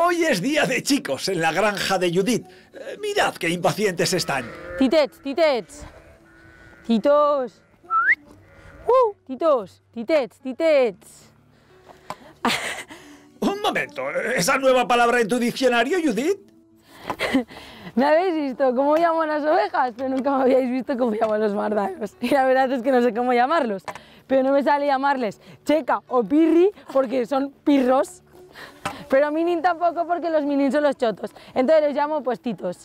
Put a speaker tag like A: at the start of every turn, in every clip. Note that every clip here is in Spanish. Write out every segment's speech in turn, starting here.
A: Hoy es día de chicos en la granja de Judith. Eh, mirad qué impacientes están.
B: Titets, titets. Titos. Uh, titos, titets, titets.
A: Un momento, ¿esa
B: nueva palabra en tu diccionario, Judith? me habéis visto cómo llamo a las ovejas, pero nunca me habíais visto cómo llamo a los mardanos. Y la verdad es que no sé cómo llamarlos, pero no me sale llamarles checa o pirri porque son pirros. Pero minin tampoco porque los minin son los chotos. Entonces los llamo puestitos.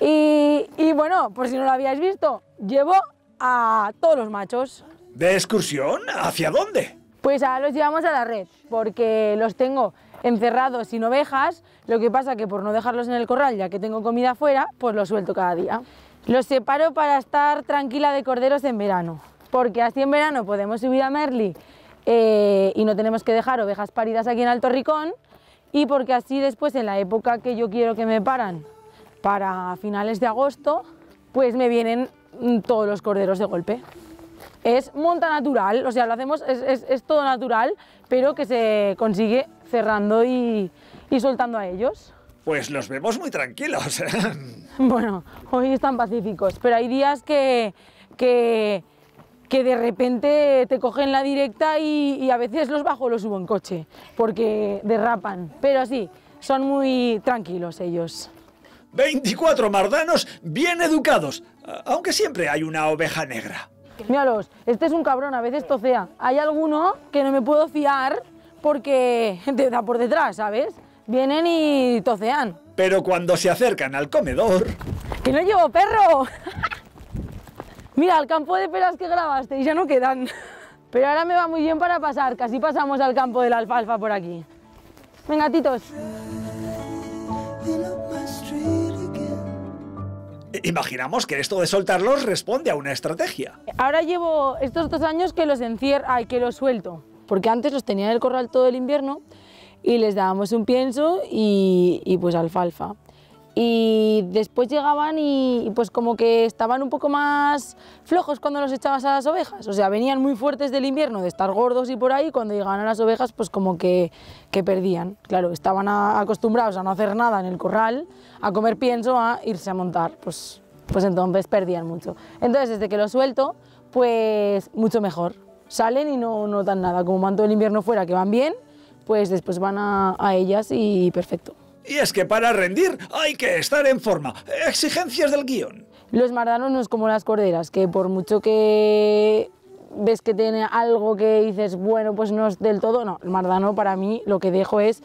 B: Y, bueno, por si no lo habíais visto, llevo a todos los machos.
A: ¿De excursión? ¿Hacia dónde?
B: Pues ahora los llevamos a la red, porque los tengo encerrados sin ovejas, lo que pasa que por no dejarlos en el corral, ya que tengo comida afuera, pues los suelto cada día. Los separo para estar tranquila de corderos en verano, porque así en verano podemos subir a Merli eh, y no tenemos que dejar ovejas paridas aquí en Alto Ricón y porque así después en la época que yo quiero que me paran para finales de agosto, pues me vienen mm, todos los corderos de golpe. Es monta natural, o sea, lo hacemos, es, todo natural, pero que se consigue cerrando y, y soltando a ellos.
A: Pues los vemos muy tranquilos. ¿eh?
B: bueno, hoy están pacíficos, pero hay días que, que que de repente te cogen la directa y, a veces los bajo los subo en coche, porque derrapan. Pero así, son muy tranquilos ellos.
A: 24 mardanos bien educados, aunque siempre hay una oveja negra.
B: Míralos, este es un cabrón, a veces tocea. Hay alguno que no me puedo fiar porque te da por detrás, ¿sabes? Vienen y tocean.
A: Pero cuando se acercan al comedor...
B: ¡Que no llevo perro! Mira, el campo de peras que grabaste y ya no quedan. Pero ahora me va muy bien para pasar, casi pasamos al campo de la alfalfa por aquí. Venga, titos.
A: Imaginamos que esto de soltarlos responde a una
B: estrategia. Ahora llevo estos dos años que los encierro, ay, que los suelto. Porque antes los tenía en el corral todo el invierno y les dábamos un pienso y, y pues alfalfa y después llegaban y, pues como que estaban un poco más flojos cuando los echabas a las ovejas, o sea, venían muy fuertes del invierno, de estar gordos y por ahí, cuando llegaban a las ovejas pues como que, perdían, claro, estaban acostumbrados a no hacer nada en el corral, a comer pienso, a irse a montar, pues, pues entonces perdían mucho. Entonces desde que lo suelto, pues mucho mejor, salen y no dan nada, como van todo el invierno fuera que van bien, pues después van a ellas y perfecto.
A: Y es que para rendir hay que estar en forma. Exigencias del guión.
B: Los mardanos no es como las corderas, que por mucho que ves que tiene algo que dices, bueno, pues no es del todo, no. El mardano para mí lo que dejo es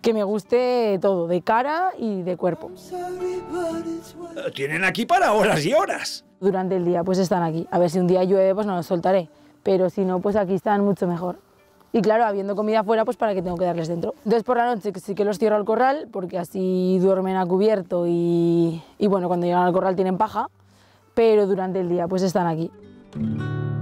B: que me guste todo, de cara y de cuerpo.
A: Eh, tienen aquí para horas y horas.
B: Durante el día pues están aquí. A ver si un día llueve pues no los soltaré, pero si no pues aquí están mucho mejor. Y claro, habiendo comida afuera, pues para qué tengo que darles dentro. Entonces por la noche sí que los cierro al corral, porque así duermen a cubierto y, y bueno, cuando llegan al corral tienen paja, pero durante el día pues están aquí.